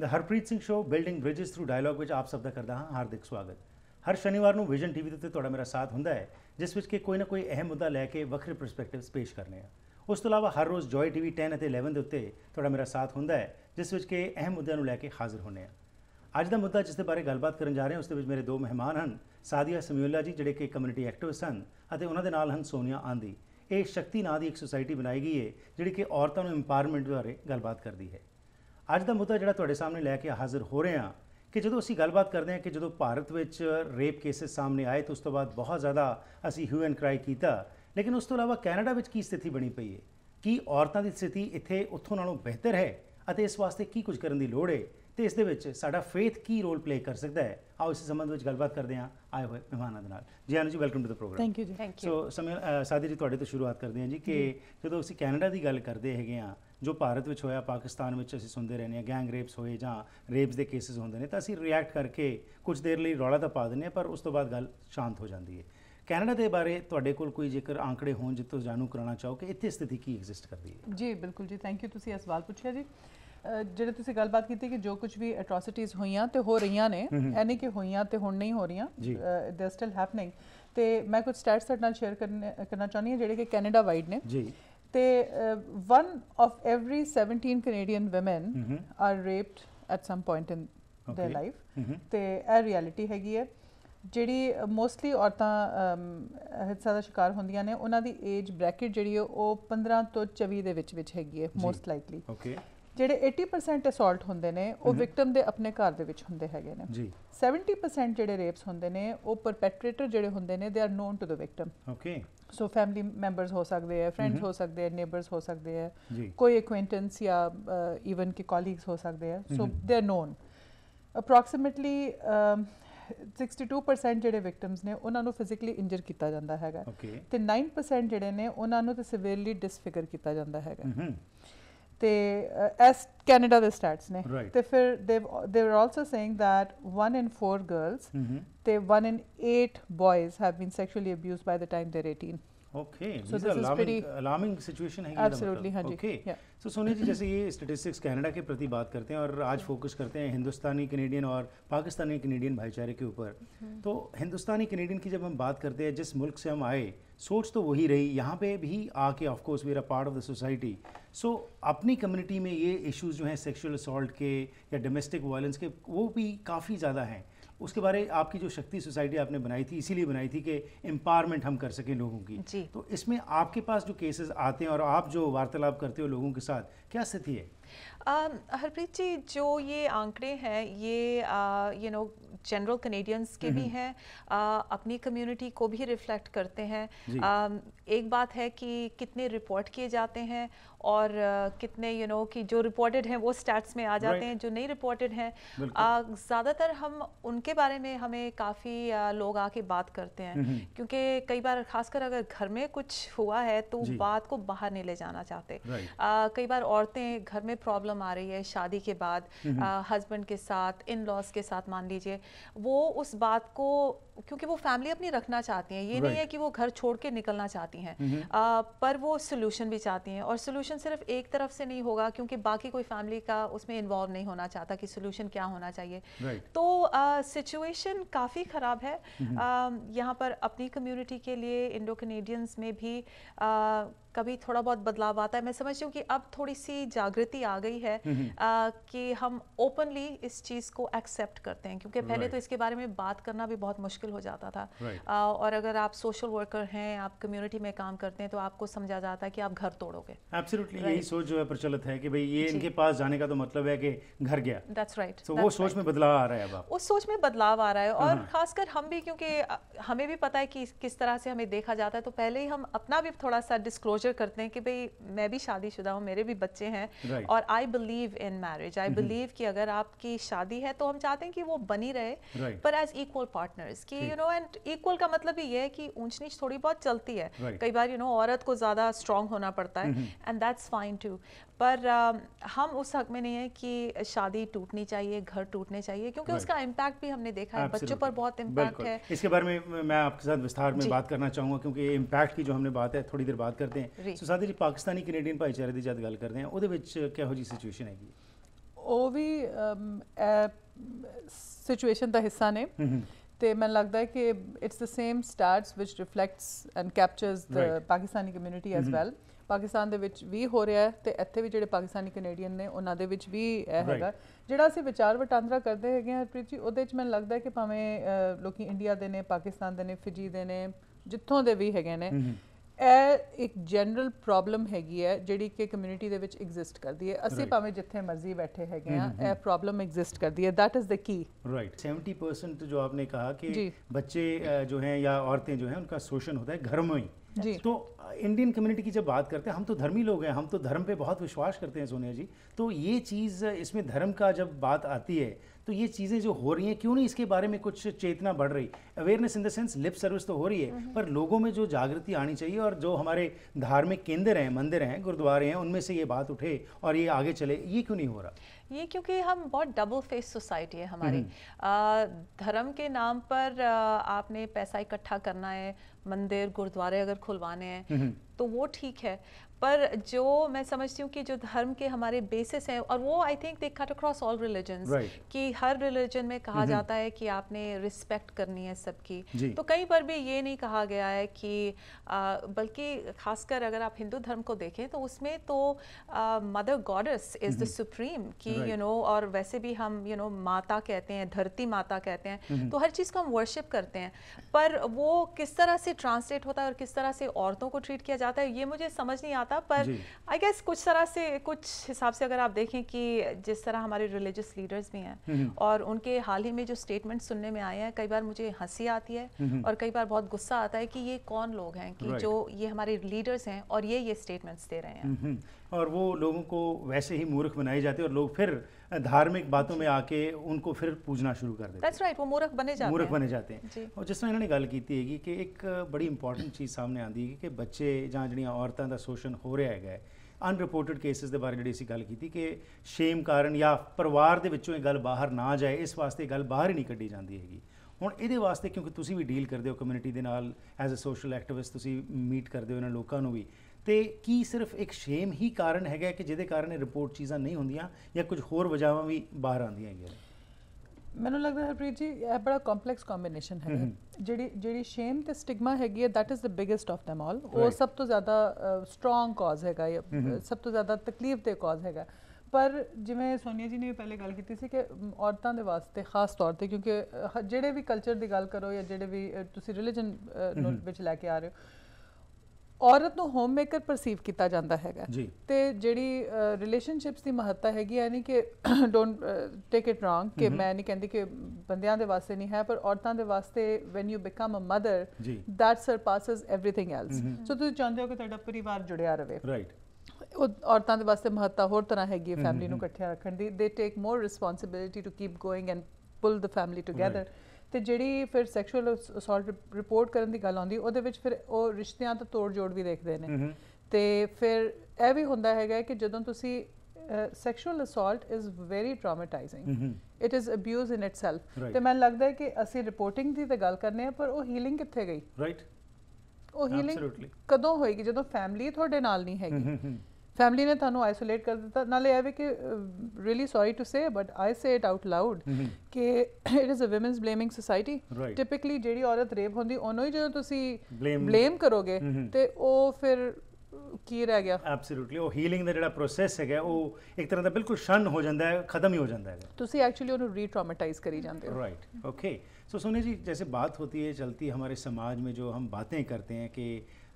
ਦ Harpreet Singh show building bridges through dialogue ਵਿੱਚ ਆਪ ਸਭ ਦਾ ਕਰਦਾ ਹਾਂ ਹਾਰਦਿਕ ਸਵਾਗਤ ਹਰ ਸ਼ਨੀਵਾਰ ਨੂੰ ਵਿਜ਼ਨ ਟੀਵੀ ਤੇ ਤੁਹਾਡਾ ਮੇਰਾ ਸਾਥ ਹੁੰਦਾ ਹੈ ਜਿਸ ਵਿੱਚ ਕਿ ਕੋਈ ਨਾ ਕੋਈ ਅਹਿਮ ਮੁੱਦਾ ਲੈ ਕੇ ਵੱਖਰੇ ਪਰਸਪੈਕਟਿਵਸ ਪੇਸ਼ ਕਰਨੇ ਆ ਉਸ ਤੋਂ ਇਲਾਵਾ ਹਰ ਰੋਜ਼ ਜੋਏ ਟੀਵੀ 10 ਅਤੇ 11 ਦੇ ਉੱਤੇ ਤੁਹਾਡਾ ਮੇਰਾ ਸਾਥ ਹੁੰਦਾ ਹੈ ਜਿਸ ਵਿੱਚ ਕਿ ਅਹਿਮ ਮੁੱਦਿਆਂ ਨੂੰ ਲੈ ਕੇ ਹਾਜ਼ਰ ਹੋਣੇ ਆ ਅੱਜ ਦਾ ਮੁੱਦਾ ਜਿਸ ਦੇ ਬਾਰੇ ਗੱਲਬਾਤ ਕਰਨ ਜਾ ਰਹੇ ਹਾਂ ਉਸ ਦੇ ਵਿੱਚ ਮੇਰੇ ਦੋ ਮਹਿਮਾਨ ਹਨ ਸਾਦੀਆ ਸਮੀਉਲਾ ਜੀ ਜਿਹੜੇ ਕਿ ਕਮਿਊਨਿਟੀ ਐਕਟਿਵਿਸਟ ਹਨ ਅਤੇ ਉਹਨਾਂ ਦੇ ਨਾਲ ਹਨ ਸੋਨੀਆ ਆਂਦੀ ਇਹ ਸ਼ਕਤੀ ਨਾਂ ਦੀ ਇੱਕ ਸੁਸਾਇਟੀ ਬਣਾਈ ਗਈ ਹੈ ਜਿਹੜੀ ਕਿ ਔਰਤਾਂ ਨੂੰ ਇੰਪਾਵਰਮੈਂਟ ਬਾਰੇ ਗੱਲਬਾਤ ਕਰਦੀ ਹੈ ਅੱਜ ਦਾ ਮੁੱਦਾ ਜਿਹੜਾ ਤੁਹਾਡੇ ਸਾਹਮਣੇ ਲੈ ਕੇ ਹਾਜ਼ਰ ਹੋ ਰਹੇ ਹਾਂ ਕਿ ਜਦੋਂ ਅਸੀਂ ਗੱਲਬਾਤ ਕਰਦੇ ਹਾਂ ਕਿ ਜਦੋਂ ਭਾਰਤ ਵਿੱਚ ਰੇਪ ਕੇਸਸ ਸਾਹਮਣੇ ਆਏ ਤਾਂ ਉਸ ਤੋਂ ਬਾਅਦ ਬਹੁਤ ਜ਼ਿਆਦਾ ਅਸੀਂ ਹਿਊ ਐਂਡ ਕ੍ਰਾਈ ਕੀਤਾ ਲੇਕਿਨ ਉਸ ਤੋਂ ਇਲਾਵਾ ਕੈਨੇਡਾ ਵਿੱਚ ਕੀ ਸਥਿਤੀ ਬਣੀ ਪਈ ਹੈ ਕੀ ਔਰਤਾਂ ਦੀ ਸਥਿਤੀ ਇੱਥੇ ਉੱਥੋਂ ਨਾਲੋਂ ਬਿਹਤਰ ਹੈ ਅਤੇ ਇਸ ਵਾਸਤੇ ਕੀ ਕੁਝ ਕਰਨ ਦੀ ਲੋੜ ਹੈ ਤੇ ਇਸ ਦੇ ਵਿੱਚ ਸਾਡਾ ਫੇਥ ਕੀ ਰੋਲ ਪਲੇ ਕਰ ਸਕਦਾ ਹੈ ਆਓ ਇਸ ਸੰਬੰਧ ਵਿੱਚ ਗੱਲਬਾਤ ਕਰਦੇ ਹਾਂ ਆਏ ਹੋਏ ਮਹਿਮਾਨਾਂ ਦੇ ਨਾਲ ਜੀ Anu ji welcome to the program thank you ਜੀ ਥੈਂਕ ਯੂ ਸੋ ਸਮੇਂ ਸਾਦੀ ਜੀ ਤੁਹਾਡੇ ਤੋਂ ਸ਼ੁਰੂਆਤ ਕਰਦੇ ਹਾਂ ਜੀ ਕਿ ਜਦੋਂ ਅਸੀਂ ਕੈਨੇਡਾ ਦੀ ਗੱਲ ਕਰਦੇ ਹੈਗੇ ਆ ਜੋ ਭਾਰਤ ਵਿੱਚ ਹੋਇਆ ਪਾਕਿਸਤਾਨ ਵਿੱਚ ਅਸੀਂ ਸੁਣਦੇ ਰਹਿੰਦੇ ਆ ਗੈਂਗ ਰੇਪਸ ਹੋਏ ਜਾਂ ਰੇਪਸ ਦੇ ਕੇਸਸ ਹੁੰਦੇ ਨੇ ਤਾਂ ਅਸੀਂ ਰਿਐਕਟ ਕਰਕੇ ਕੁਝ ਦੇਰ ਲਈ ਰੌਲਾ ਤਾਂ ਪਾ ਦਿੰਦੇ ਆ ਪਰ ਉਸ ਤੋਂ ਬਾਅਦ ਗੱਲ ਸ਼ਾਂਤ ਹੋ ਜਾਂਦੀ ਹੈ ਕੈਨੇਡਾ ਦੇ ਬਾਰੇ ਤੁਹਾਡੇ ਕੋਲ ਕੋਈ ਜੇਕਰ ਅੰਕੜੇ ਹੋਣ ਜਿੱਤੋਂ ਜਾਣੂ ਕਰਾਉਣਾ ਚਾਹੋ ਕਿ ਇੱਥੇ ਸਥਿਤੀ ਕੀ ਐਗਜ਼ਿਸਟ ਕਰਦੀ ਹੈ ਜੀ ਬਿਲਕੁਲ ਜੀ ਥੈਂਕ ਯੂ ਤੁਸੀਂ ਇਹ ਸਵਾਲ ਪੁੱਛਿਆ ਜੀ ਜਿਹੜੇ ਤੁਸੀਂ ਗੱਲਬਾਤ ਕੀਤੀ ਕਿ ਜੋ ਕੁਝ ਵੀ ਐਟ੍ਰੋਸਿਟੀਆਂ ਹੋਈਆਂ ਤੇ ਹੋ ਰਹੀਆਂ ਨੇ ਐਨੀ ਕਿ ਹੋਈਆਂ ਤੇ ਹੁਣ ਨਹੀਂ ਹੋ ਰਹੀਆਂ ਦੇ ਸਟਿਲ ਹੈਪਨਿੰਗ ਤੇ ਮੈਂ ਕੁਝ ਸਟੈਟਸ ਤੁਹਾਡੇ ਨਾਲ ਸ਼ੇਅਰ ਕਰਨਾ ਚਾਹੁੰਦੀ ਹਾਂ ਜਿਹੜੇ ਕਿ ਕੈਨੇਡਾ ਵਾਈਡ ਨੇ ਜੀ ਤੇ one of every 17 Canadian women are raped at some point in their life ਤੇ ਇਹ ਰਿਐਲਿਟੀ ਹੈਗੀ ਹੈ ਜਿਹੜੀ ਮੋਸਟਲੀ ਔਰਤਾਂ ਹਿੰਸਾ ਦਾ ਸ਼ਿਕਾਰ ਹੁੰਦੀਆਂ ਨੇ ਉਹਨਾਂ ਦੀ ਏਜ ਬ੍ਰੈਕਟ ਜਿਹੜੀ ਉਹ 15 ਤੋਂ 24 ਦੇ ਵਿੱਚ ਵਿੱਚ ਹੈਗੀ ਹੈ ਮੋਸਟ ਲਾਈਕਲੀ ਓਕੇ ਜਿਹੜੇ 80% ਅਸੌਲਟ ਹੁੰਦੇ ਨੇ ਉਹ ਵਿਕਟਮ ਦੇ ਆਪਣੇ ਘਰ ਦੇ ਵਿੱਚ ਹੁੰਦੇ ਹੈਗੇ ਨੇ ਜੀ 70% ਜਿਹੜੇ ਰੇਪਸ ਹੁੰਦੇ ਨੇ ਉਹ ਪਰਪੈਟ੍ਰੇਟਰ ਜਿਹੜੇ ਹੁੰਦੇ ਨੇ they are known to the victim okay so family members ਹੋ ਸਕਦੇ ਆ ਫਰੈਂਡਸ ਹੋ ਸਕਦੇ ਆ ਨੇਬਰਸ ਹੋ ਸਕਦੇ ਆ ਕੋਈ ਐਕੁਆਇੰਟੈਂਸ ਜਾਂ ਇਵਨ ਕਿ ਕੋਲੀਗਸ ਹੋ ਸਕਦੇ ਆ ਸੋ ਦੇ ਆਰ ਨੋਨ ਅਪਰੋਕਸੀਮੇਟਲੀ 62% ਜਿਹੜੇ ਵਿਕਟਮਸ ਨੇ ਉਹਨਾਂ ਨੂੰ ਫਿਜ਼ੀਕਲੀ ਇੰਜਰ ਕੀਤਾ ਜਾਂਦਾ ਹੈਗਾ ਤੇ 9% ਜਿਹੜੇ ਨੇ ਉਹਨਾਂ ਨੂੰ ਤੇ ਸਿਵੀਅਰਲੀ ਡਿਸਫਿਗਰ ਕੀਤਾ ਜਾਂਦਾ ਹੈਗਾ ते एस as दे स्टैट्स ने ते फिर they fir they they were also saying that one in four girls, mm -hmm. they one in eight boys have been sexually abused by 18. Okay so this is pretty alarming situation है ये absolutely मतलब। हां जी okay so सोने जी जैसे ये statistics Canada के प्रति बात करते हैं और आज फोकस करते हैं हिंदुस्तानी कैनेडियन और पाकिस्तानी कैनेडियन भाईचारे के ऊपर mm-hmm। तो हिंदुस्तानी कैनेडियन की जब हम बात करते हैं जिस मुल्क से हम आए सोच तो वही रही यहाँ पे भी आके of course we are part of the society so so, अपनी कम्युनिटी में ये इश्यूज जो हैं सेक्सुअल असल्ट के या डोमेस्टिक वायलेंस के वो भी काफ़ी ज़्यादा हैं उसके बारे आपकी जो शक्ति सोसाइटी आपने बनाई थी इसीलिए बनाई थी कि एम्पावरमेंट हम कर सकें लोगों की जी। तो इसमें आपके पास जो केसेस आते हैं और आप जो वार्तालाप करते हो लोगों के साथ क्या स्थिति है हरप्रीत um, जी जो ये आंकड़े हैं ये यू नो जनरल कनेडियंस के भी हैं अपनी कम्युनिटी को भी रिफ्लेक्ट करते हैं um, एक बात है कि कितने रिपोर्ट किए जाते हैं और कितने यू नो कि जो रिपोर्टेड हैं वो स्टैट्स में आ जाते हैं जो नहीं रिपोर्टेड हैं ज़्यादातर हम उनके बारे में हमें काफ़ी लोग आके बात करते हैं क्योंकि कई बार खासकर अगर घर में कुछ हुआ है तो बात को बाहर नहीं ले जाना चाहते कई बार औरतें घर में प्रॉब्लम आ रही है शादी के बाद हस्बैंड के साथ इन लॉज के साथ मान लीजिए वो उस बात को क्योंकि वो फैमिली अपनी रखना चाहती हैं ये right. नहीं है कि वो घर छोड़ के निकलना चाहती हैं mm -hmm. आ, पर वो सोल्यूशन भी चाहती हैं और सोल्यूशन सिर्फ एक तरफ से नहीं होगा क्योंकि बाकी कोई फैमिली का उसमें इन्वॉल्व नहीं होना चाहता कि सोल्यूशन क्या होना चाहिए right. तो सिचुएशन काफ़ी ख़राब है mm -hmm. यहाँ पर अपनी कम्यूनिटी के लिए इंडो कनेडियंस में भी आ, कभी थोड़ा बहुत बदलाव आता है मैं समझती हूँ कि अब थोड़ी सी जागृति आ गई है mm-hmm. आ, कि हम ओपनली इस चीज़ को एक्सेप्ट करते हैं क्योंकि पहले right. तो इसके बारे में बात करना भी बहुत मुश्किल मुश्किल हो जाता था right. और अगर आप सोशल वर्कर हैं आप कम्युनिटी में काम करते हैं तो आपको समझा जाता है कि आप घर तोड़ोगे एब्सोल्युटली right. यही सोच जो है प्रचलित है कि भाई ये जी. इनके पास जाने का तो मतलब है कि घर गया दैट्स राइट तो वो सोच right. में बदलाव आ रहा है अब उस सोच में बदलाव आ रहा है और हाँ। खासकर हम भी क्योंकि हमें भी पता है कि किस तरह से हमें देखा जाता है तो पहले ही हम अपना भी थोड़ा सा डिस्क्लोजर करते हैं कि भाई मैं भी शादीशुदा हूँ मेरे भी बच्चे हैं और I believe in marriage I believe कि अगर आपकी शादी है तो हम चाहते हैं कि वो बनी रहे पर एज इक्वल पार्टनर्स कि कि यू नो एंड इक्वल का मतलब ये है कि ऊंच नीच थोड़ी बहुत चलती है right. कई बार यू you नो know, औरत को ज़्यादा स्ट्रांग होना पड़ता है एंड दैट्स फाइन टू पर uh, हम उस हक में नहीं है कि शादी टूटनी चाहिए घर टूटने चाहिए क्योंकि right. उसका इम्पैक्ट भी हमने देखा Absolutely. है बच्चों पर बहुत इम्पैक्ट है इसके बारे में मैं आपके साथ विस्तार में बात करना चाहूँगा क्योंकि इम्पैक्ट की जो हमने बात है थोड़ी देर बात करते हैं सो साथी जी पाकिस्तानी कैनेडियन भाईचारे की जब गल करते हैं वो ਕਿਹੋ ਜੀ ਸਿਚੁਏਸ਼ਨ ਹੈਗੀ ਉਹ ਵੀ ਸਿਚੁਏਸ਼ਨ ਦਾ ਹਿੱਸਾ ਤੇ ਮੈਨੂੰ ਲੱਗਦਾ ਹੈ ਕਿ ਇਟਸ ਦ ਸੇਮ ਸਟੈਟਸ ਵਿਚ reflects and captures the Pakistani community as well Pakistan ਦੇ ਵਿੱਚ ਵੀ ਹੋ ਰਿਹਾ ਹੈ ਤੇ ਇੱਥੇ ਵੀ ਜਿਹੜੇ ਪਾਕਿਸਤਾਨੀ ਕੈਨੇਡੀਅਨ ਨੇ ਉਹਨਾਂ ਦੇ ਵਿੱਚ ਵੀ ਇਹ ਹੈਗਾ ਜਿਹੜਾ ਅਸੀਂ ਵਿਚਾਰ ਵਟਾਂਦਰਾ ਕਰਦੇ ਹੈਗੇ ਆ ਪ੍ਰੀਤ ਜੀ ਉਹਦੇ ਵਿੱਚ ਮੈਨੂੰ ਲੱਗਦਾ ਹੈ ਕਿ ਭਾਵੇਂ ਲੋਕੀ ਇੰਡੀਆ ਦੇ ਨੇ ਪਾਕਿਸਤਾਨ ਦੇ ਨੇ ਫਿਜੀ ਦੇ ਨੇ ਜਿੱਥੋਂ ਦੇ ਵੀ ਹੈਗੇ ਨੇ mm-hmm. ਇਹ एक जनरल प्रॉब्लम हैगी है जी कि कम्यूनिटी ਦੇ ਵਿੱਚ ਐਗਜ਼ਿਸਟ ਕਰਦੀ ਹੈ ਅਸੀਂ ਭਾਵੇਂ ਜਿੱਥੇ ਮਰਜ਼ੀ ਬੈਠੇ ਹੈਗੇ ਆ ਇਹ ਪ੍ਰੋਬਲਮ ਐਗਜ਼ਿਸਟ ਕਰਦੀ इज द की राइट परसेंट जो आपने कहा कि बच्चे जो हैं या औरतें जो हैं उनका शोषण होता है घर में ही जी तो इंडियन कम्युनिटी की जब बात करते हैं हम तो धर्मी लोग हैं हम तो धर्म पे बहुत विश्वास करते हैं सोनिया जी तो ये चीज़ इसमें धर्म का जब बात आती है तो ये चीज़ें जो हो रही हैं क्यों नहीं इसके बारे में कुछ चेतना बढ़ रही awareness in the sense lip service तो हो रही है हम्म। पर लोगों में जो जागृति आनी चाहिए और जो हमारे धार्मिक केंद्र हैं मंदिर हैं गुरुद्वारे हैं उनमें से ये बात उठे और ये आगे चले ये क्यों नहीं हो रहा ये क्योंकि हम बहुत डबल फेस सोसाइटी है हमारी धर्म के नाम पर आपने पैसा इकट्ठा करना है मंदिर गुरुद्वारे अगर खुलवाने हैं हम्म। तो वो ठीक है पर जो मैं समझती हूँ कि जो धर्म के हमारे बेसिस हैं और वो I think they cut across all religion कि हर रिलीजन में कहा mm-hmm. जाता है कि आपने रिस्पेक्ट करनी है सबकी तो कहीं पर भी ये नहीं कहा गया है कि बल्कि खासकर अगर आप हिंदू धर्म को देखें तो उसमें तो mother goddess is the supreme कि यू नो you know, और वैसे भी हम यू you नो know, माता कहते हैं धरती माता कहते हैं mm-hmm. तो हर चीज़ को हम वर्शिप करते हैं पर वो किस तरह से ट्रांसलेट होता है और किस तरह से औरतों को ट्रीट किया जाता है ये मुझे समझ नहीं आता आता पर आई गेस कुछ तरह से कुछ हिसाब से अगर आप देखें कि जिस तरह हमारे रिलीजियस लीडर्स भी हैं हम्म। और उनके हाल ही में जो स्टेटमेंट सुनने में आए हैं कई बार मुझे हंसी आती है हम्म। और कई बार बहुत गुस्सा आता है कि ये कौन लोग हैं कि जो ये हमारे लीडर्स हैं और ये ये स्टेटमेंट्स दे रहे हैं हम्म, और वो लोगों को वैसे ही मूर्ख बनाए जाते हैं और लोग फिर धार्मिक बातों में आके उनको फिर पूजना शुरू कर देते हैं right, वो मूर्ख बने जाते मूर्ख बने जाते हैं और ਜਿਸ ਤਰ੍ਹਾਂ ਇਹਨਾਂ ਨੇ ਗੱਲ ਕੀਤੀ ਹੈਗੀ ਕਿ ਇੱਕ ਬੜੀ ਇੰਪੋਰਟੈਂਟ ਚੀਜ਼ ਸਾਹਮਣੇ ਆਂਦੀ ਹੈ ਕਿ ਬੱਚੇ ਜਾਂ ਜਿਹੜੀਆਂ ਔਰਤਾਂ ਦਾ ਸ਼ੋਸ਼ਣ ਹੋ ਰਿਹਾ ਹੈਗਾ ਅਨਰਿਪੋਰਟਡ ਕੇਸਿਸ ਦੇ ਬਾਰੇ ਜਿਹੜੀ ਅਸੀਂ ਗੱਲ ਕੀਤੀ ਕਿ ਸ਼ੇਮ ਕਾਰਨ ਜਾਂ ਪਰਿਵਾਰ ਦੇ ਵਿੱਚੋਂ ਇਹ ਗੱਲ ਬਾਹਰ ਨਾ ਜਾਏ ਇਸ ਵਾਸਤੇ ਗੱਲ ਬਾਹਰ ਹੀ ਨਹੀਂ ਕੱਢੀ ਜਾਂਦੀ ਹੈਗੀ ਹੁਣ ਇਹਦੇ ਵਾਸਤੇ ਕਿਉਂਕਿ ਤੁਸੀਂ ਵੀ ਡੀਲ ਕਰਦੇ ਹੋ ਕਮਿਊਨਿਟੀ ਦੇ ਨਾਲ ਐਜ਼ ਅ ਸੋਸ਼ਲ ਐਕਟਿਵਿਸਟ ਤੁਸੀਂ ਮੀਟ ਕਰਦੇ ਹੋ ਇਹਨਾਂ ਲੋਕਾਂ ਨੂੰ ਵੀ ਤੇ ਕੀ ਸਿਰਫ ਇੱਕ ਸ਼ੇਮ ਹੀ ਕਾਰਨ ਹੈਗਾ ਕਿ ਜਿਹਦੇ ਕਾਰਨ ਇਹ ਰਿਪੋਰਟ ਚੀਜ਼ਾਂ ਨਹੀਂ ਹੁੰਦੀਆਂ ਜਾਂ ਕੁਝ ਹੋਰ ਵਜ੍ਹਾਵਾਂ ਵੀ ਬਾਹਰ ਆਉਂਦੀਆਂ ਹੈਗੀਆਂ ਮੈਨੂੰ ਲੱਗਦਾ ਹੈ ਹਰਪ੍ਰੀਤ ਜੀ ਇਹ ਬੜਾ ਕੰਪਲੈਕਸ ਕੰਬੀਨੇਸ਼ਨ ਹੈ ਜਿਹੜੀ ਜਿਹੜੀ ਸ਼ੇਮ ਤੇ ਸਟਿਗਮਾ ਹੈਗੀ ਹੈ that is the biggest of them all ਉਹ ਸਭ ਤੋਂ ਜ਼ਿਆਦਾ ਸਟਰੋਂਗ ਕਾਜ਼ ਹੈਗਾ ਸਭ ਤੋਂ ਜ਼ਿਆਦਾ ਤਕਲੀਫ ਦੇ ਕਾਜ਼ ਹੈਗਾ ਪਰ ਜਿਵੇਂ ਸੋਨੀਆ ਜੀ ਨੇ ਪਹਿਲੇ ਗੱਲ ਕੀਤੀ ਸੀ ਕਿ ਔਰਤਾਂ ਦੇ ਵਾਸਤੇ ਖਾਸ ਤੌਰ ਤੇ ਕਿਉਂਕਿ ਜਿਹੜੇ ਵੀ ਕਲਚਰ ਦੀ ਗੱਲ ਕਰੋ ਜਾਂ ਜਿਹੜੇ ਵੀ ਤੁਸੀਂ ਰਿਲੀਜਨ ਵਿੱਚ ਲੈ ਕੇ ਆ ਰਹੇ ਹੋ ਔਰਤ ਨੂੰ ਹੋਮ ਮੇਕਰ ਪਰਸੀਵ ਕੀਤਾ ਜਾਂਦਾ ਹੈਗਾ ਤੇ ਜਿਹੜੀ ਰਿਲੇਸ਼ਨਸ਼ਿਪਸ ਦੀ ਮਹੱਤਤਾ ਹੈਗੀ ਯਾਨੀ ਕਿ ਡੋਨਟ ਟੇਕ ਇਟ ਰੋਂਗ ਕਿ ਮੈਂ ਨਹੀਂ ਕਹਿੰਦੀ ਕਿ ਬੰਦਿਆਂ ਦੇ ਵਾਸਤੇ ਨਹੀਂ ਹੈ ਪਰ ਔਰਤਾਂ ਦੇ ਵਾਸਤੇ when you become a mother that surpasses everything else so ਤੁਸੀਂ ਚਾਹੁੰਦੇ ਹੋ ਕਿ ਤੁਹਾਡਾ ਪਰਿਵਾਰ ਜੁੜਿਆ ਰਹੇ ਰਾਈਟ ਔਰਤਾਂ ਦੇ ਵਾਸਤੇ ਮਹੱਤਤਾ ਹੋਰ ਤਰ੍ਹਾਂ ਹੈਗੀ ਹੈ ਫੈਮਿਲੀ ਨੂੰ ਇਕੱਠਿਆ ਰੱਖਣ ਦੀ they take more responsibility to keep going and pull the family together ਤੇ ਜਿਹੜੀ ਫਿਰ ਸੈਕਸ਼ੂਅਲ ਅਸੌਲਟ ਰਿਪੋਰਟ ਕਰਨ ਦੀ ਗੱਲ ਆਉਂਦੀ ਉਹਦੇ ਵਿੱਚ ਫਿਰ ਉਹ ਰਿਸ਼ਤਿਆਂ ਦਾ ਤੋੜ ਜੋੜ ਵੀ ਦੇਖਦੇ ਨੇ ਤੇ ਫਿਰ ਇਹ ਵੀ ਹੁੰਦਾ ਹੈਗਾ ਕਿ ਜਦੋਂ ਤੁਸੀਂ sexual assault is very traumatising it is abuse in itself ਤੇ ਮੈਨੂੰ ਲੱਗਦਾ ਹੈ ਕਿ ਅਸੀਂ ਰਿਪੋਰਟਿੰਗ ਦੀ ਤਾਂ ਗੱਲ ਕਰਨੇ ਆ ਪਰ ਉਹ ਹੀਲਿੰਗ ਕਿੱਥੇ ਗਈ ਰਾਈਟ ਉਹ ਹੀਲਿੰਗ ਕਦੋਂ ਹੋਏਗੀ ਜਦੋਂ ਫੈਮਿਲੀ ਤੁਹਾਡੇ ਨਾਲ ਨਹੀਂ ਹੈਗੀ ਫੈਮਿਲੀ ਨੇ ਤੁਹਾਨੂੰ ਆਈਸੋਲੇਟ ਕਰ ਦਿੱਤਾ ਨਾਲੇ ਇਹ ਵੀ ਕਿ really sorry to say but I say it out loud ਕਿ it is a women's blaming society typically ਜਿਹੜੀ ਔਰਤ ਰੇਪ ਹੁੰਦੀ ਉਹਨੂੰ ਹੀ ਜਦੋਂ ਤੁਸੀਂ ਬਲੇਮ ਕਰੋਗੇ ਤੇ ਉਹ ਫਿਰ ਕੀ ਰਹਿ ਗਿਆ ਐਬਸੋਲੂਟਲੀ ਉਹ ਹੀਲਿੰਗ ਦਾ ਜਿਹੜਾ ਪ੍ਰੋਸੈਸ ਹੈਗਾ ਉਹ ਇੱਕ ਤਰ੍ਹਾਂ ਦਾ ਬਿਲਕੁਲ ਸ਼ਨ ਹੋ ਜਾਂਦਾ ਹੈ ਖਤਮ ਹੀ ਹੋ ਜਾਂਦਾ ਹੈ ਤੁਸੀਂ ਐਕਚੁਅਲੀ ਉਹਨੂੰ ਰੀਟ੍ਰਾਮਾਟਾਈਜ਼ ਕਰੀ ਜਾਂਦੇ ਹੋ right okay so Soni ji ਬਾਤ बात ਹੈ ਚਲਤੀ ਹੈ ਹਮਾਰੇ ਸਮਾਜ में ਜੋ ਹਮ बातें ਕਰਤੇ ਹੈ ਕਿ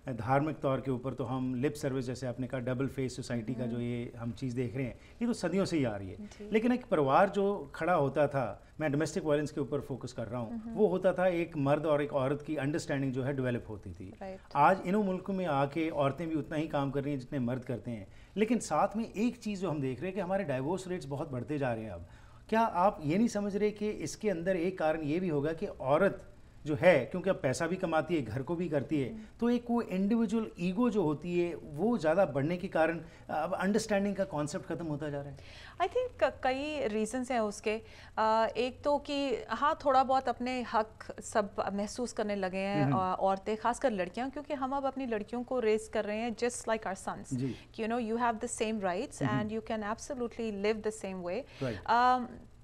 धार्मिक तौर के ऊपर तो हम लिप सर्विस जैसे आपने कहा डबल फेस सोसाइटी का हम्म। जो ये हम चीज़ देख रहे हैं ये तो सदियों से ही आ रही है लेकिन एक परिवार जो खड़ा होता था मैं डोमेस्टिक वायलेंस के ऊपर फोकस कर रहा हूँ हम्म। वो होता था एक मर्द और एक औरत की अंडरस्टैंडिंग जो है डेवलप होती थी आज इनों मुल्कों में आके औरतें भी उतना ही काम कर रही हैं जितने मर्द करते हैं लेकिन साथ में एक चीज़ जो हम देख रहे हैं कि हमारे डाइवोर्स रेट्स बहुत बढ़ते जा रहे हैं अब क्या आप ये नहीं समझ रहे कि इसके अंदर एक कारण ये भी होगा कि औरत जो है क्योंकि अब पैसा भी कमाती है घर को भी करती है हम्म। तो एक वो इंडिविजुअल ईगो जो होती है वो ज़्यादा बढ़ने के कारण अब अंडरस्टैंडिंग का कॉन्सेप्ट ख़त्म होता जा रहा है आई थिंक कई रीजंस हैं उसके एक तो कि हाँ थोड़ा बहुत अपने हक सब महसूस करने लगे हैं हम्म। औरतें खासकर लड़कियाँ क्योंकि हम अब अपनी लड़कियों को रेस कर रहे हैं just like our sons you know you have the same rights and you can absolutely live the same way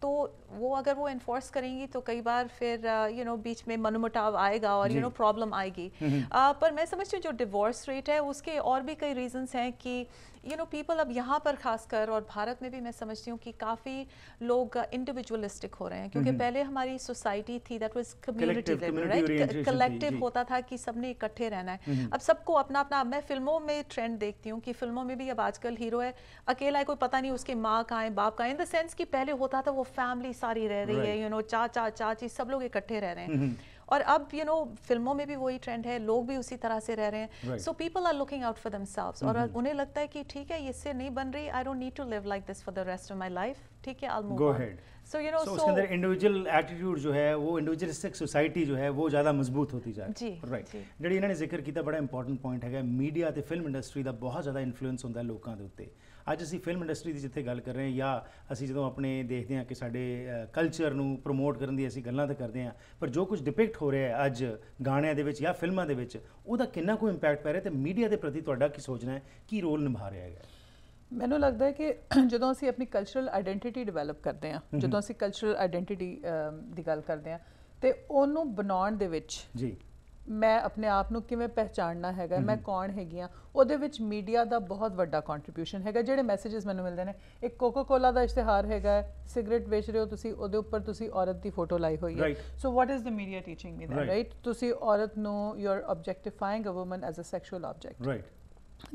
तो वो अगर वो इन्फोर्स करेंगी तो कई बार फिर यू uh, नो बीच में मनमुटाव आएगा और यू नो प्रॉब्लम आएगी uh, पर मैं समझती हूँ जो डिवोर्स रेट है उसके और भी कई रीजंस हैं कि यू नो पीपल अब यहाँ पर खासकर और भारत में भी मैं समझती हूँ कि काफ़ी लोग इंडिविजुअलिस्टिक हो रहे हैं क्योंकि पहले हमारी सोसाइटी थी that was community right collective होता था कि सबने इकट्ठे रहना है अब सबको अपना अपना मैं फिल्मों में ट्रेंड देखती हूँ कि फिल्मों में भी अब आजकल हीरो है अकेला है कोई पता नहीं उसके माँ का है बाप का इन द सेंस कि पहले होता था वो फैमिली सारी रह रही right. है यू नो चाचा चाची सब लोग इकट्ठे रह रहे हैं mm -hmm. और अब यू you नो know, फिल्मों में भी वही ट्रेंड है लोग भी उसी तरह से रह रहे हैं so people are looking out for themselves और mm-hmm. उन्हें लगता है कि ठीक है इससे नहीं बन रही I don't need to live like this for the rest of my life ठीक है I'll move Go on. ahead. So you know, so, so उसके अंदर इंडिविजुअल एटीट्यूड जो है वो इंडिविजुअलिस्टिक सोसाइटी जो है वो ज़्यादा ਮਜ਼ਬੂਤ ਹੋਤੀ ਜਾ ਰਹੀ ਹੈ ਰਾਈਟ ਜਿਹੜੀ ਇਹਨਾਂ ਨੇ ਜ਼ਿਕਰ ਕੀਤਾ ਬੜਾ ਇੰਪੋਰਟੈਂਟ ਪੁਆਇੰਟ ਹੈਗਾ ਮੀਡੀਆ ਤੇ ਫਿਲਮ ਇੰਡਸਟਰੀ ਦਾ ਬਹੁਤ ਜ਼ਿਆਦਾ ਇਨਫਲੂਐਂਸ ਹੁੰਦਾ ਲੋਕਾਂ ਦੇ ਉੱਤੇ ਅੱਜ ਅਸੀਂ ਫਿਲਮ ਇੰਡਸਟਰੀ ਦੀ ਜਿੱਥੇ ਗੱਲ ਕਰ ਰਹੇ ਹਾਂ ਜਾਂ ਅਸੀਂ ਜਦੋਂ ਆਪਣੇ ਦੇਖਦੇ ਹਾਂ ਕਿ ਸਾਡੇ ਕਲਚਰ ਨੂੰ ਪ੍ਰੋਮੋਟ ਕਰਨ ਦੀ ਅਸੀਂ ਗੱਲਾਂ ਤਾਂ ਕਰਦੇ ਹਾਂ ਪਰ ਜੋ ਕੁਝ ਡਿਪਿਕਟ ਹੋ ਰਿਹਾ ਹੈ ਅੱਜ ਗਾਣਿਆਂ ਦੇ ਵਿੱਚ ਜਾਂ ਫਿਲਮਾਂ ਦੇ ਵਿੱਚ ਉਹਦਾ ਕਿੰਨਾ ਕੋ ਇੰਪੈਕਟ ਪੈ ਰਿਹਾ ਤੇ ਮੀਡੀਆ ਦੇ ਪ੍ਰਤੀ ਤੁਹਾਡਾ ਕੀ ਸੋਚਣਾ ਹੈ ਕੀ ਰੋਲ ਨਿਭਾ ਰਿਹਾ ਹੈ ਮੈਨੂੰ ਲੱਗਦਾ ਹੈ ਕਿ ਜਦੋਂ ਅਸੀਂ ਆਪਣੀ ਕਲਚਰਲ ਆਇਡੈਂਟੀਟੀ ਡਿਵੈਲਪ ਕਰਦੇ ਹਾਂ ਜਦੋਂ ਅਸੀਂ ਕਲਚਰਲ ਆਇਡੈਂਟੀਟੀ ਦੀ ਗੱਲ ਕਰਦੇ ਹਾਂ ਤੇ ਉਹਨੂੰ ਬਣਾਉਣ ਦੇ ਵਿੱਚ ਜੀ ਮੈਂ ਆਪਣੇ ਆਪ ਨੂੰ ਕਿਵੇਂ ਪਹਿਚਾਨਣਾ ਹੈਗਾ ਮੈਂ ਕੌਣ ਹੈਗੀ ਆ ਉਹਦੇ ਵਿੱਚ ਮੀਡੀਆ ਦਾ ਬਹੁਤ ਵੱਡਾ ਕੰਟਰੀਬਿਊਸ਼ਨ ਹੈਗਾ ਜਿਹੜੇ ਮੈਸੇजेस ਮੈਨੂੰ ਮਿਲਦੇ ਨੇ ਇੱਕ ਕੋਕਾ-ਕੋਲਾ ਦਾ ਇਸ਼ਤਿਹਾਰ ਹੈਗਾ ਸਿਗਰਟ ਵੇਚ ਰਹੇ ਹੋ ਤੁਸੀਂ ਉਹਦੇ ਉੱਪਰ ਤੁਸੀਂ ਔਰਤ ਦੀ ਫੋਟੋ ਲਾਈ ਹੋਈ ਹੈ so what is the media teaching me that right ਤੁਸੀਂ ਔਰਤ ਨੂੰ you are objectifying a woman as a sexual object right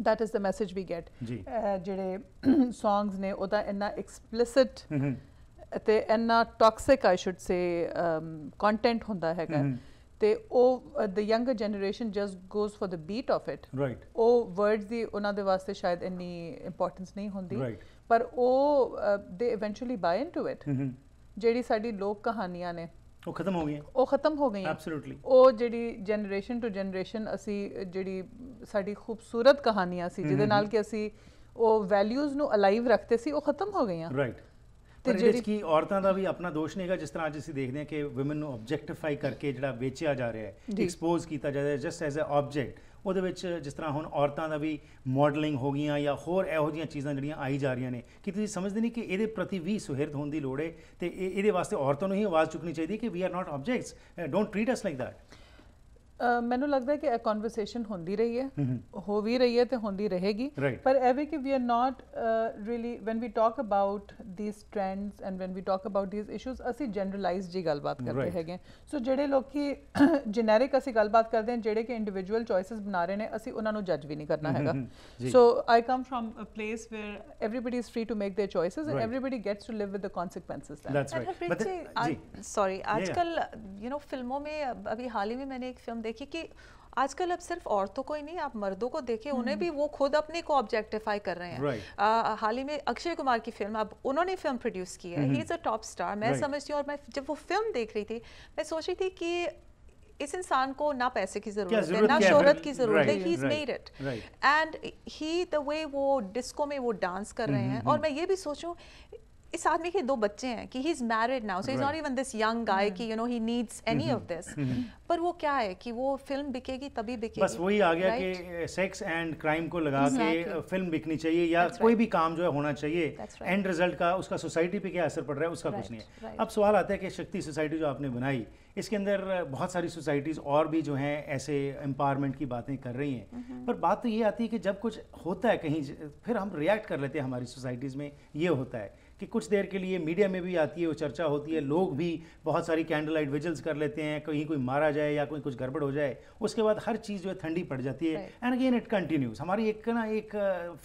that is the message we get ਜਿਹੜੇ ਸੌਂਗਸ ਨੇ ਉਹਦਾ ਇੰਨਾ ਐਕਸਪਲਿਸਿਟ ਤੇ ਇੰਨਾ toxic I should say content ਹੁੰਦਾ ਹੈਗਾ ਤੇ ਉਹ the younger generation just goes for the beat of it right ਉਹ ਵਰਡਸ ਦੀ ਉਹਨਾਂ ਦੇ ਵਾਸਤੇ ਸ਼ਾਇਦ ਇੰਨੀ ਇੰਪੋਰਟੈਂਸ ਨਹੀਂ ਹੁੰਦੀ ਪਰ ਉਹ ਦੇ ਇਵੈਂਚੁਅਲੀ ਬਾਈ ਇਨਟੂ ਇਟ ਜਿਹੜੀ ਸਾਡੀ ਲੋਕ ਕਹਾਣੀਆਂ ਨੇ ਉਹ ਖਤਮ ਹੋ ਗਈਆਂ ਉਹ ਖਤਮ ਹੋ ਗਈਆਂ ਐਬਸੋਲੂਟਲੀ ਉਹ ਜਿਹੜੀ ਜਨਰੇਸ਼ਨ ਟੂ ਜਨਰੇਸ਼ਨ ਅਸੀਂ ਜਿਹੜੀ ਸਾਡੀ ਖੂਬਸੂਰਤ ਕਹਾਣੀਆਂ ਸੀ ਜਿਹਦੇ ਨਾਲ ਕਿ ਅਸੀਂ ਉਹ ਵੈਲਿਊਜ਼ ਨੂੰ ਅਲਾਈਵ ਰੱਖਦੇ ਸੀ ਉਹ ਖਤਮ ਹੋ ਗਈਆਂ ਰਾਈਟ ਤੇ ਜਿਹੜੀ ਕਿ ਔਰਤਾਂ ਦਾ ਵੀ ਆਪਣਾ ਦੋਸ਼ ਨਹੀਂਗਾ ਜਿਸ ਤਰ੍ਹਾਂ ਅੱਜ ਅਸੀਂ ਦੇਖਦੇ ਹਾਂ ਕਿ ਔਮਨ ਨੂੰ ਆਬਜੈਕਟੀਫਾਈ ਕਰਕੇ ਜਿਹੜਾ ਵੇਚਿਆ ਜਾ ਰਿਹਾ ਹੈ ਐਕਸਪੋਜ਼ ਕੀਤਾ ਜਾ ਰਿਹਾ ਹੈ ਜਸਟ ਐਜ਼ ਅ ਆਬਜੈਕਟ ਉਹਦੇ ਵਿੱਚ ਜਿਸ ਤਰ੍ਹਾਂ ਹੁਣ ਔਰਤਾਂ ਦਾ ਵੀ ਮਾਡਲਿੰਗ ਹੋ ਗਈਆਂ ਜਾਂ ਹੋਰ ਇਹੋ ਜਿਹੀਆਂ ਚੀਜ਼ਾਂ ਜਿਹੜੀਆਂ ਆਈ ਜਾ ਰਹੀਆਂ ਨੇ ਕਿ ਤੁਸੀਂ ਸਮਝਦੇ ਨਹੀਂ ਕਿ ਇਹਦੇ ਪ੍ਰਤੀ ਵੀ ਸੁਹਿਰਦ ਹੋਣ ਦੀ ਲੋੜ ਹੈ ਤੇ ਇਹਦੇ ਵਾਸਤੇ ਔਰਤਾਂ ਨੂੰ ਹੀ ਆਵਾਜ਼ ਚੁੱਕਣੀ ਚਾਹੀਦੀ ਕਿ we are not objects don't treat us like that ਮੈਨੂੰ ਲੱਗਦਾ ਕਿ ਇਹ ਕਨਵਰਸੇਸ਼ਨ ਹੁੰਦੀ ਰਹੀ ਹੈ ਹੋ ਵੀ ਰਹੀ ਹੈ ਤੇ ਹੁੰਦੀ ਰਹੇਗੀ ਪਰ ਐਵੇਂ ਕਿ we are not really when we talk about these trends and when we talk about these issues ਅਸੀਂ ਜਨਰਲਾਈਜ਼ ਜੀ ਗੱਲਬਾਤ ਕਰਦੇ ਹੈਗੇ ਸੋ ਜਿਹੜੇ ਲੋਕੀ ਜੈਨਰਿਕ ਅਸੀਂ ਗੱਲਬਾਤ ਕਰਦੇ ਹਾਂ ਜਿਹੜੇ ਕਿ ਇੰਡੀਵਿਜੂਅਲ ਚੋਇਸਸ ਬਣਾ ਰਹੇ ਨੇ ਅਸੀਂ ਉਹਨਾਂ ਨੂੰ ਜੱਜ ਵੀ ਨਹੀਂ ਕਰਨਾ ਹੈਗਾ so I come from a place where everybody is free to make their choices and everybody gets to live with the consequences that's right sorry आजकल यू नो फिल्मों में अभी हाल ही में मैंने एक फिल्म देखिए कि आजकल अब सिर्फ औरतों को ही नहीं आप मर्दों को देखें हम्म। उन्हें भी वो खुद अपने को ऑब्जेक्टिफाई कर रहे हैं हाल ही में अक्षय कुमार की फिल्म अब उन्होंने फिल्म प्रोड्यूस की है he is a top star मैं समझती हूँ और मैं जब वो फिल्म देख रही थी मैं सोच रही थी कि इस इंसान को ना पैसे की जरूरत है ना शोहरत की जरूरत है he is made it and he the way वो डिस्को में वो डांस कर रहे हम्म, हैं हम्म, और मैं ये भी सोचूं इस आदमी के दो बच्चे हैं कि he is married now so is not even this young guy कि you know he needs any of this पर वो क्या है कि वो फिल्म बिकेगी तभी बिकेगी बस वही आ गया right? कि सेक्स एंड क्राइम को लगा exactly. के फिल्म बिकनी चाहिए या That's कोई right. भी काम जो है होना चाहिए एंड रिजल्ट का उसका सोसाइटी पे क्या असर पड़ रहा है उसका कुछ नहीं है अब सवाल आता है कि शक्ति सोसाइटी जो आपने बनाई इसके अंदर बहुत सारी सोसाइटीज़ और भी जो हैं ऐसे एम्पावरमेंट की बातें कर रही हैं mm-hmm. पर बात तो ये आती है कि जब कुछ होता है कहीं फिर हम रिएक्ट कर लेते हैं हमारी सोसाइटीज़ में ये होता है कि कुछ देर के लिए मीडिया में भी आती है वो चर्चा होती है लोग भी बहुत सारी कैंडल लाइट विजल्स कर लेते हैं कहीं कोई मारा जाए या कोई कुछ गड़बड़ हो जाए उसके बाद हर चीज़ जो है ठंडी पड़ जाती है एंड अगेन इट कंटिन्यूज हमारी एक ना एक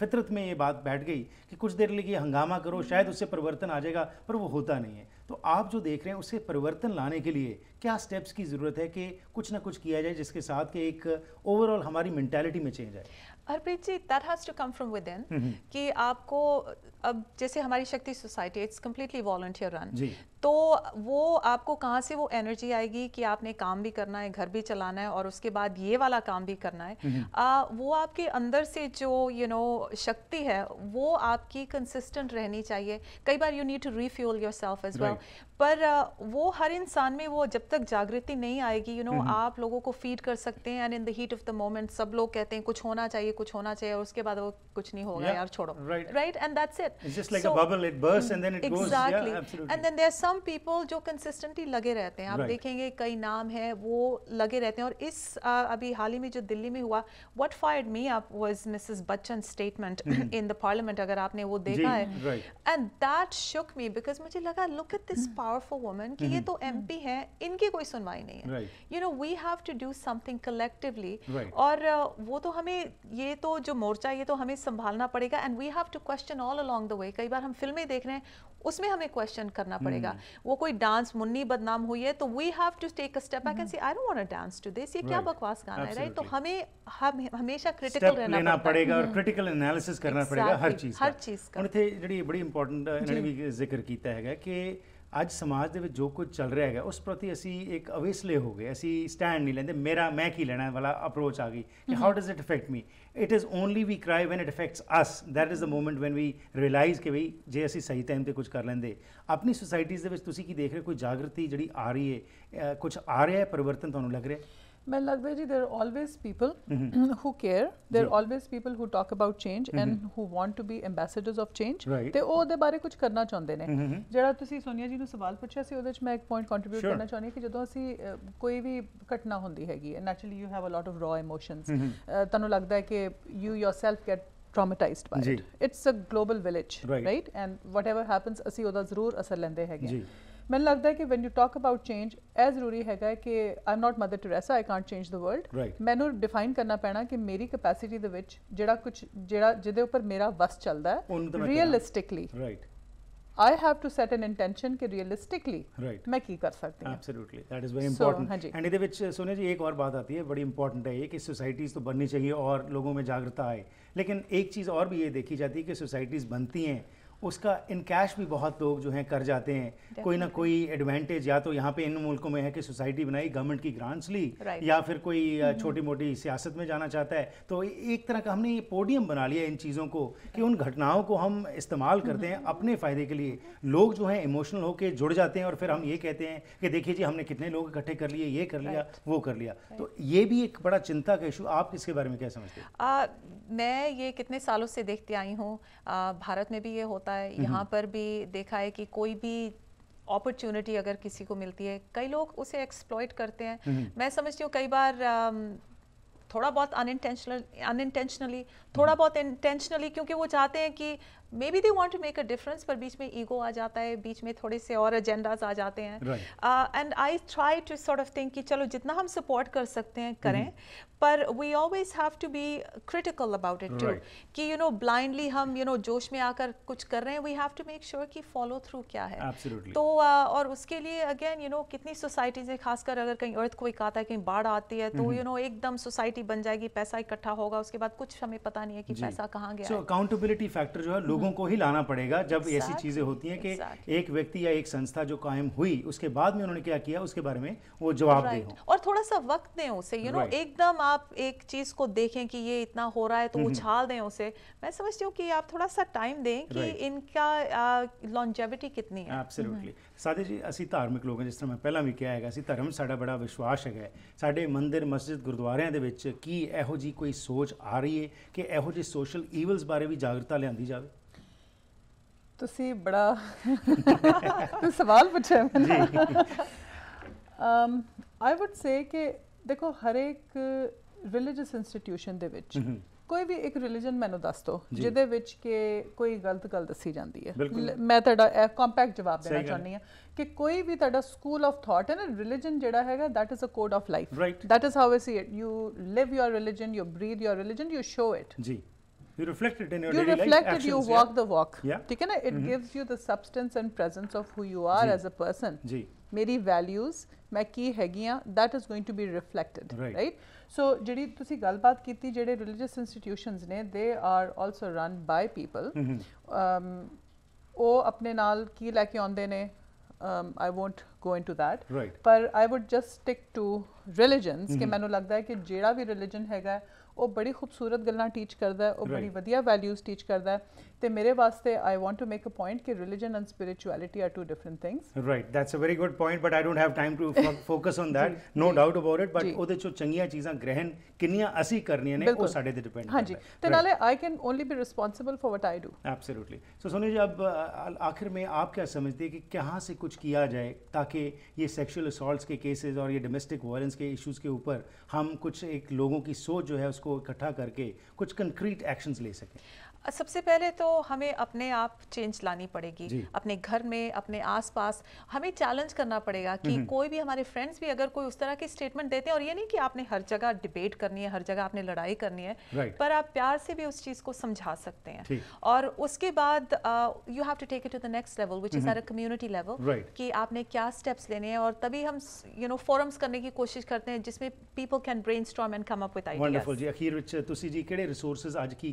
फितरत में ये बात बैठ गई कि कुछ देर लिए हंगामा करो hmm. शायद उससे परिवर्तन आ जाएगा पर वो होता नहीं है तो आप जो देख रहे हैं उससे परिवर्तन लाने के लिए क्या स्टेप्स की ज़रूरत है कि कुछ ना कुछ किया जाए जिसके साथ के एक ओवरऑल हमारी मैंटेलिटी में चेंज आए Harpreet ji that has to come from within कि आपको अब जैसे हमारी Shakti society it's completely volunteer run तो वो आपको कहाँ से वो एनर्जी आएगी कि आपने काम भी करना है घर भी चलाना है और उसके बाद ये वाला काम भी करना है आ, वो आपके अंदर से जो यू you नो know, शक्ति है वो आपकी कंसिस्टेंट रहनी चाहिए कई बार you need to refuel yourself as well पर वो हर इंसान में वो जब तक जागृति नहीं आएगी यू you नो know, आप लोगों को फीड कर सकते हैं and in the heat of the moment सब लोग कहते हैं कुछ होना चाहिए कुछ होना चाहिए और उसके बाद वो कुछ नहीं होगा yeah, यार छोड़ो right and that's it just like a bubble burst and then it goes and then there some people जो कंसिस्टेंटली लगे रहते हैं आप right. देखेंगे कई नाम हैं वो लगे रहते हैं और इस uh, अभी हाल ही में जो दिल्ली में हुआ what fired me up was Mrs Bachchan statement in the parliament अगर आपने वो देखा है and that shook me because मुझे लगा look at this powerful woman कि ये हम्म। तो एम पी है इनकी कोई सुनवाई नहीं है you know we have to do something collectively और uh, वो तो हमें ये तो जो मोर्चा ये तो हमें संभालना पड़ेगा and we have to question all along the way कई बार हम फिल्में देख रहे हैं उसमें हमें क्वेश्चन करना पड़ेगा hmm. वो कोई डांस मुन्नी बदनाम हुई है तो we have to take a step back and see I don't want to dance to this ये क्या बकवास गाना है राइट तो हमें हम हमेशा क्रिटिकल रहना लेना पड़ेगा और क्रिटिकल hmm. एनालिसिस करना पड़ेगा हर चीज हर चीज का जड़ी बड़ी इंपॉर्टेंट इन्होंने भी जिक्र किया है कि ਅੱਜ ਸਮਾਜ ਦੇ ਵਿੱਚ ਜੋ ਕੁਝ ਚੱਲ ਰਿਹਾ ਹੈਗਾ ਉਸ ਪ੍ਰਤੀ ਅਸੀਂ ਇੱਕ ਅਵੇਸਲੇ ਹੋ ਗਏ ਅਸੀਂ ਸਟੈਂਡ ਨਹੀਂ ਲੈਂਦੇ ਮੇਰਾ ਮੈਂ ਕੀ ਲੈਣਾ ਵਾਲਾ ਅਪਰੋਚ ਆ ਗਈ ਕਿ how does it affect me it is only we cry when it affects us that is the moment when we realize ਕਿ ਵੀ ਜੇ ਅਸੀਂ ਸਹੀ ਟਾਈਮ ਤੇ ਕੁਝ ਕਰ ਲੈਂਦੇ ਆਪਣੀ ਸੋਸਾਇਟੀਜ਼ ਦੇ ਵਿੱਚ ਤੁਸੀਂ ਕੀ ਦੇਖ ਰਹੇ ਕੋਈ ਜਾਗਰਤੀ ਜਿਹੜੀ ਆ ਰਹੀ ਹੈ ਕੁਝ ਆ ਰਿਹਾ ਹੈ ਪਰਿਵਰਤਨ ਤੁਹਾਨੂੰ ਲੱਗ ਰਿਹਾ ਹੈ ਮੈਨੂੰ ਲੱਗਦਾ ਜੀ there always people who care there always people who talk about change and who want to be ambassadors of change ਤੇ ਉਹ ਉਹਦੇ ਬਾਰੇ ਕੁਝ ਕਰਨਾ ਚਾਹੁੰਦੇ ਨੇ mm-hmm. ਜਿਹੜਾ ਤੁਸੀਂ ਸੋਨੀਆ ਜੀ ਨੂੰ ਸਵਾਲ ਪੁੱਛਿਆ ਸੀ ਉਹਦੇ ਵਿੱਚ ਮੈਂ ਇੱਕ ਪੁਆਇੰਟ ਕੰਟਰੀਬਿਊਟ ਕਰਨਾ ਚਾਹੁੰਦੀ ਕਿ ਜਦੋਂ ਅਸੀਂ ਕੋਈ ਵੀ ਘਟਨਾ ਹੁੰਦੀ ਹੈਗੀ ਐ naturally you have a lot of raw emotions ਤੁਹਾਨੂੰ ਲੱਗਦਾ ਹੈ ਕਿ you yourself get traumatized by it it's a global village right, right? and happens ਅਸੀਂ ਉਹਦਾ ਜ਼ਰੂਰ ਅਸਰ ਲੈਂਦੇ ਹੈਗੇ ਮੈਨੂੰ ਲੱਗਦਾ ਹੈ ਕਿ when you talk about change ਇਹ ਜ਼ਰੂਰੀ ਹੈਗਾ ਕਿ I'm not Mother Teresa I can't change the world ਮੈਨੂੰ ਡਿਫਾਈਨ ਕਰਨਾ ਪੈਣਾ ਕਿ ਮੇਰੀ ਕਪੈਸਿਟੀ ਦੇ ਵਿੱਚ ਜਿਹੜਾ ਕੁਝ ਜਿਹੜਾ ਜਿਹਦੇ ਉੱਪਰ ਮੇਰਾ ਵਸ ਚੱਲਦਾ ਹੈ realistically right I have to set an intention कि realistically right. मैं की कर सकती हूँ Absolutely that is very important so, हाँ जी and ਇਹਦੇ ਵਿੱਚ सोनिया जी एक और बात आती है बड़ी important है ये कि societies तो बननी चाहिए और लोगों में जागरूकता आए लेकिन एक चीज़ और भी ये देखी जाती है कि societies बनती हैं उसका इन कैश भी बहुत लोग जो हैं कर जाते हैं Definitely. कोई ना कोई एडवांटेज या तो यहाँ पे इन मुल्कों में है कि सोसाइटी बनाई गवर्नमेंट की ग्रांट्स ली right. या फिर कोई mm-hmm. छोटी मोटी सियासत में जाना चाहता है तो एक तरह का हमने ये पोडियम बना लिया इन चीज़ों को कि उन घटनाओं को हम इस्तेमाल करते हैं mm-hmm. अपने फ़ायदे के लिए लोग जो हैं इमोशनल होकर जुड़ जाते हैं और फिर हम ये कहते हैं कि देखिए जी हमने कितने लोग इकट्ठे कर लिए ये कर लिया right. वो कर लिया तो ये भी एक बड़ा चिंता का इशू आप इसके बारे में क्या समझते हैं मैं ये कितने सालों से देखती आई हूँ भारत में भी ये होता होता है यहाँ पर भी देखा है कि कोई भी अपॉर्चुनिटी अगर किसी को मिलती है कई लोग उसे एक्सप्लॉयट करते हैं मैं समझती हूँ कई बार थोड़ा बहुत अनइंटेंशनल अनइंटेंशनली हम्म। थोड़ा बहुत इंटेंशनली क्योंकि वो चाहते हैं कि maybe they want to make a difference पर बीच में ईगो आ जाता है बीच में थोड़े से और एजेंडाज आ जाते हैं and I try to sort of think कि चलो जितना हम सपोर्ट कर सकते हैं करें mm -hmm. पर we always have to be critical about it too कि यू नो ब्लाइंडली हम यू you नो know, जोश में आकर कुछ कर रहे हैं we have to make sure कि फॉलो थ्रू क्या है Absolutely. तो uh, और उसके लिए अगेन यू नो कितनी सोसाइटीज़ हैं खासकर अगर कहीं अर्थ कोई आता है कहीं बाढ़ आती है तो you mm know -hmm. you know, एकदम सोसाइटी बन जाएगी पैसा इकट्ठा होगा उसके बाद कुछ हमें पता नहीं है कि पैसा कहाँ गया अकाउंटेबिलिटी so, फैक्टर जो है लोगों को ही लाना पड़ेगा जब ऐसी चीज़ें होती हैं कि एक व्यक्ति या एक संस्था जो कायम हुई उसके बाद में उन्होंने क्या किया उसके बारे में वो जवाब दे और थोड़ा सा वक्त दें उसे यू नो एकदम आप एक चीज़ को देखें कि ये इतना हो रहा है तो उछाल दें उसे मैं समझती हूँ कि आप थोड़ा सा टाइम दें कि इनका लॉन्जेविटी कितनी है ਸਾਦੇ ਜੀ ਅਸੀਂ ਧਾਰਮਿਕ ਲੋਕ ਹਾਂ ਜਿਸ ਤਰ੍ਹਾਂ ਮੈਂ ਪਹਿਲਾਂ ਵੀ ਕਿਹਾ ਹੈਗਾ ਅਸੀਂ ਧਰਮ ਸਾਡਾ ਬੜਾ ਵਿਸ਼ਵਾਸ ਹੈਗਾ ਸਾਡੇ ਮੰਦਿਰ ਮਸਜਿਦ ਗੁਰਦੁਆਰਿਆਂ ਦੇ ਵਿੱਚ ਕੀ ਇਹੋ ਜੀ ਕੋਈ ਸੋਚ ਆ ਰਹੀ ਹੈ ਕਿ ਇਹੋ ਜੀ ਸੋਸ਼ਲ ਈਵਲਸ ਬਾਰੇ ਵੀ ਜਾਗਰਤਾ ਲਿਆਂਦੀ ਜਾਵੇ ਤੁਸੀਂ ਬੜਾ ਸਵਾਲ ਪੁੱਛਿਆ ਮੈਂ ਜੀ ਅਮ ਆਈ ਊਡ ਸੇ ਕਿ ਦੇਖੋ ਹਰ ਇੱਕ ਰਿਲੀਜੀਅਸ ਇੰਸਟੀਟਿਊਸ਼ਨ ਦੇ ਵਿੱਚ ਕੋਈ ਵੀ ਇੱਕ ਰਿਲੀਜੀਅਨ ਮੈਨੂੰ ਦੱਸ ਦੋ ਜਿਹਦੇ ਵਿੱਚ ਕਿ ਕੋਈ ਗਲਤ ਗੱਲ ਦੱਸੀ ਜਾਂਦੀ ਹੈ ਮੈਂ ਤੁਹਾਡਾ ਕੰਪੈਕਟ ਜਵਾਬ ਦੇਣਾ ਚਾਹੁੰਦੀ ਆ ਕਿ ਕੋਈ ਵੀ ਤੁਹਾਡਾ ਸਕੂਲ ਆਫ ਥਾਟ ਹੈ ਨਾ ਰਿਲੀਜੀਅਨ ਜਿਹੜਾ ਹੈਗਾ that is a code of life that is how I see it you live your religion you breathe your religion you show it ਜੀ you reflect it in your daily life you reflect you walk the walk ਠੀਕ ਹੈ ਨਾ it gives you the substance and presence of who you are as a person ਜੀ ਮੇਰੀ values ਮੈਂ ਕੀ ਹੈਗੀਆਂ that is going to be ਰਿਫਲੈਕਟਡ right so ਜਿਹੜੀ ਤੁਸੀਂ ਗੱਲਬਾਤ ਕੀਤੀ ਜਿਹੜੇ ਰਿਲੀਜੀਅਸ ਇੰਸਟੀਟਿਊਸ਼ਨਸ ਨੇ they are also run by people ਉਹ ਆਪਣੇ ਨਾਲ ਕੀ ਲੈ ਕੇ ਆਉਂਦੇ ਨੇ um, I won't go into that. ਪਰ I would just stick to religions ਕਿ ਮੈਨੂੰ ਲੱਗਦਾ ਹੈ ਕਿ ਜਿਹੜਾ ਵੀ ਰਿਲੀਜੀਅਨ ਹੈਗਾ ਉਹ ਬੜੀ ਖੂਬਸੂਰਤ ਗੱਲਾਂ ਟੀਚ ਕਰਦਾ ਹੈ ਉਹ ਬੜੀ ਵਧੀਆ ਵੈਲਿਊਜ਼ ਟੀਚ ਕਰਦਾ ਹੈ ਤੇ ਮੇਰੇ ਵਾਸਤੇ I want to make a point ਕਿ religion and spirituality are two different things right that's a very good point but I don't have time to focus on that no doubt about it but ਉਹਦੇ ਚੋਂ ਚੰਗੀਆਂ ਚੀਜ਼ਾਂ ਗ੍ਰਹਿਣ ਕਿੰਨੀਆਂ ਅਸੀਂ ਕਰਨੀਆਂ ने ओ साडे ते डिपेंड हां जी ਤੇ नाले I can only be responsible for what I do absolutely so Soni ji अब आखिर में आप क्या समझते हैं कि कहाँ से कुछ किया जाए ताकि ये सेक्सुअल असॉल्ट्स के केसेस और ये डोमेस्टिक वायलेंस के इश्यूज़ के ऊपर हम कुछ एक लोगों की सोच जो है उसको इकट्ठा करके कुछ कंक्रीट एक्शंस ले सकें सबसे पहले तो हमें अपने आप चेंज लानी पड़ेगी अपने घर में अपने आसपास हमें चैलेंज करना पड़ेगा कि हम्म। कोई भी हमारे फ्रेंड्स भी अगर कोई उस तरह की स्टेटमेंट देते हैं और ये नहीं कि आपने हर जगह डिबेट करनी है हर जगह आपने लड़ाई करनी है पर आप प्यार से भी उस चीज़ को समझा सकते हैं और उसके बाद you have to take it to the next level which is our community level कि आपने क्या स्टेप्स लेने हैं और तभी हम यू नो फोरम्स करने की कोशिश करते हैं जिसमें people can brain and come up with ideas जी अखीर ਵਿੱਚ ਤੁਸੀਂ ਜੀ ਕਿਹੜੇ ਰਿਸੋਰਸਸ ਅੱਜ ਕੀ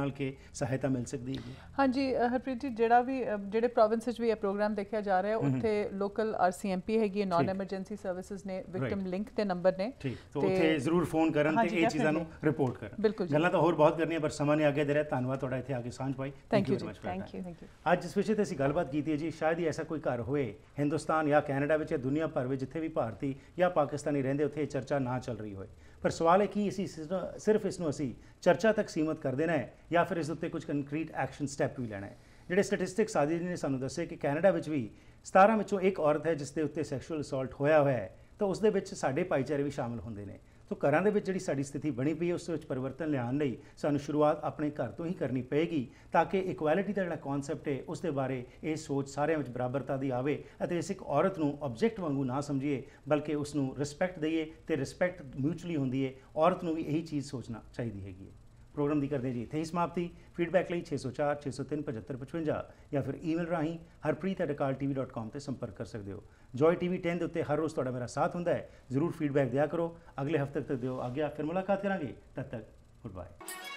ਨਾਲ ਕਿ ਸਹਾਇਤਾ ਮਿਲ ਸਕਦੀ ਹੈ ਹਾਂਜੀ ਹਰਪ੍ਰੀਤ ਜੀ ਜਿਹੜਾ ਵੀ ਜਿਹੜੇ ਪ੍ਰੋਵਿੰਸ ਵਿੱਚ ਵੀ ਇਹ ਪ੍ਰੋਗਰਾਮ ਦੇਖਿਆ ਜਾ ਰਿਹਾ ਹੈ ਉੱਥੇ ਲੋਕਲ ਆਰਸੀਐਮਪੀ ਹੈਗੀ ਨਾਨ ਐਮਰਜੈਂਸੀ ਸਰਵਿਸਿਜ਼ ਨੇ ਵਿਕਟਮ ਲਿੰਕ ਤੇ ਨੰਬਰ ਨੇ ਠੀਕ ਤੇ ਉੱਥੇ ਜ਼ਰੂਰ ਫੋਨ ਕਰਨ ਤੇ ਇਹ ਚੀਜ਼ਾਂ ਨੂੰ ਰਿਪੋਰਟ ਕਰਨ ਗੱਲਾਂ ਤਾਂ ਹੋਰ ਬਹੁਤ ਕਰਨੀਆਂ ਪਰ ਸਮਾਂ ਨੇ ਅੱਗੇ ਦੇ ਰਿਹਾ ਧੰਨਵਾਦ ਤੁਹਾਡਾ ਇੱਥੇ ਆ ਕੇ ਸਾਂਝ ਪਾਈ ਥੈਂਕ ਯੂ ਜੀ ਥੈਂਕ ਯੂ ਥੈਂਕ ਯੂ ਅੱਜ ਜਿਸ ਵਿਸ਼ੇ ਤੇ ਅਸੀਂ ਗੱਲਬਾਤ ਕੀਤੀ ਹੈ ਜੀ ਸ਼ਾਇਦ ਹੀ ਐਸਾ ਕੋਈ ਘਰ ਹੋਵੇ ਹਿੰਦੁਸਤਾਨ ਜਾਂ ਕੈਨੇਡਾ ਵਿੱਚ ਜਾਂ ਦੁਨੀਆ ਭਰ ਵਿੱਚ ਜਿੱਥੇ ਵੀ ਭਾਰਤੀ ਜਾਂ ਪਾਕਿਸਤਾਨੀ ਰਹਿੰਦੇ ਉੱਥੇ ਚਰਚਾ ਨਾ ਚੱਲ ਰਹੀ ਹੋਵੇ ਪਰ ਸਵਾਲ ਹੈ ਕਿ ਅਸੀਂ ਸਿਰਫ ਇਸ ਨੂੰ ਅਸੀਂ ਚਰਚਾ ਤੱਕ ਸੀਮਤ ਕਰ ਦੇਣਾ ਹੈ ਜਾਂ ਫਿਰ ਇਸ ਉੱਤੇ ਕੁਝ ਕੰਕਰੀਟ ਐਕਸ਼ਨ ਸਟੈਪ ਵੀ ਲੈਣਾ ਹੈ ਜਿਹੜੇ ਸਟੈਟਿਸਟਿਕਸ ਜੀ ਨੇ ਸਾਨੂੰ ਦੱਸੇ ਕਿ ਕੈਨੇਡਾ ਵਿੱਚ ਵੀ 17 ਵਿੱਚੋਂ ਇੱਕ ਔਰਤ ਹੈ ਜਿਸ ਦੇ ਉੱਤੇ ਸੈਕਸ਼ੂਅਲ ਅਸੌਲਟ ਹੋਇਆ ਹੋਇਆ ਹੈ ਤਾਂ ਉਸ ਦੇ ਵਿੱਚ ਸਾਡੇ ਭਾਈਚਾਰੇ ਵੀ ਸ਼ਾਮਲ ਹੁੰਦੇ ਨੇ ਸੋ ਘਰਾਂ ਦੇ ਵਿੱਚ ਜਿਹੜੀ ਸਾਡੀ ਸਥਿਤੀ ਬਣੀ ਪਈ ਹੈ ਉਸ ਵਿੱਚ ਪਰਿਵਰਤਨ ਲਿਆਉਣ ਲਈ ਸਾਨੂੰ ਸ਼ੁਰੂਆਤ ਆਪਣੇ ਘਰ ਤੋਂ ਹੀ ਕਰਨੀ ਪਏਗੀ ਤਾਂ ਕਿ ਇਕੁਐਲਿਟੀ ਦਾ ਜਿਹੜਾ ਕਨਸੈਪਟ ਹੈ ਉਸ ਦੇ ਬਾਰੇ ਇਹ ਸੋਚ ਸਾਰਿਆਂ ਵਿੱਚ ਬਰਾਬਰਤਾ ਦੀ ਆਵੇ ਅਤੇ ਇਸ ਇੱਕ ਔਰਤ ਨੂੰ ਆਬਜੈਕਟ ਵਾਂਗੂ ਨਾ ਸਮਝੀਏ ਬਲਕਿ ਉਸ ਨੂੰ ਰਿਸਪੈਕਟ ਦਈਏ ਤੇ ਰਿਸਪੈਕਟ ਮਿਊਚੁਅਲੀ ਹੁੰਦੀ ਹੈ ਔਰਤ ਨੂੰ ਵੀ ਇਹੀ ਚੀਜ਼ ਸੋਚਣਾ ਚਾਹੀਦੀ ਹੈਗੀ ਪ੍ਰੋਗਰਾਮ ਦੀ ਕਰਦੇ ਜੀ ਇੱਥੇ ਹੀ ਸਮਾਪਤੀ ਫੀਡਬੈਕ ਲਈ 604 603 7555 ਜਾਂ ਫਿਰ ਈਮੇਲ ਰਾਹੀਂ harpreet@kaltv.com ਤੇ ਸੰਪਰਕ ਕਰ ਸਕਦੇ ਹੋ ਜੋਏ ਟੀਵੀ 10 ਦੇ ਉੱਤੇ ਹਰ ਰੋਜ਼ ਤੁਹਾਡਾ ਮੇਰਾ ਸਾਥ ਹੁੰਦਾ ਹੈ ਜ਼ਰੂਰ ਫੀਡਬੈਕ ਦਿਆ ਕਰੋ ਅਗਲੇ ਹਫਤੇ ਤੱਕ ਦਿਓ ਅੱਗੇ ਆ ਫਿਰ ਮੁਲਾਕਾਤ ਕਰਾਂਗੇ ਤਦ ਤੱਕ ਗੁੱਡ ਬਾਏ